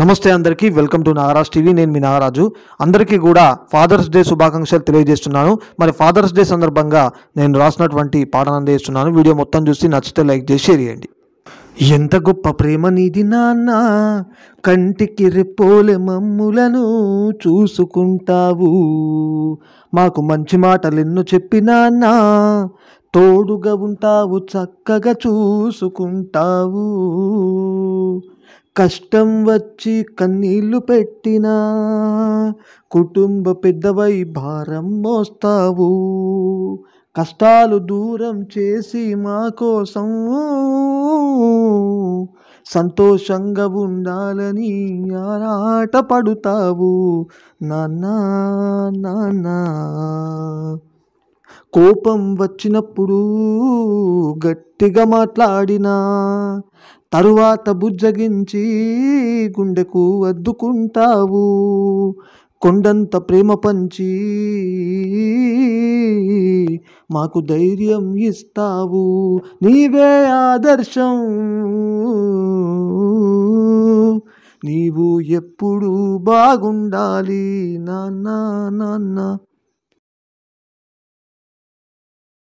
నమస్తే అందరికీ welcome to Nagaraj TV నేను మీ నాగరాజు అందరికీ కూడా ఫాదర్స్ డే శుభాకాంక్షలు తెలియజేస్తున్నాను మరి ఫాదర్స్ డే సందర్భంగా నేను రాసినటువంటి పాటను అందజేస్తున్నాను వీడియో మొత్తం చూసి నచ్చితే లైక్ చేసి షేర్ చేయండి ఎంత గొప్ప ప్రేమ నీది నాన్న కంటికి రెప్పోలే మమ్ములను చూసుకుంటావు మాకు మంచి మాటలు మాటలెన్నో చెప్పినాన్నా తోడుగా ఉంటావు చక్కగా చూసుకుంటావు కష్టం వచ్చి కన్నీళ్లు పెట్టినా కుటుంబ పెద్దవై భారం మోస్తావు కష్టాలు దూరం చేసి మా కోసం సంతోషంగా ఉండాలని ఆరాట పడుతావు నాన్నా నాన్నా కోపం వచ్చినప్పుడు గట్టిగా మాట్లాడినా తరువాత బుజ్జగించి గుండెకు అద్దుకుంటావు కొండంత ప్రేమ పంచి మాకు ధైర్యం ఇస్తావు నీవే ఆదర్శం నీవు ఎప్పుడు బాగుండాలి నాన్న నాన్న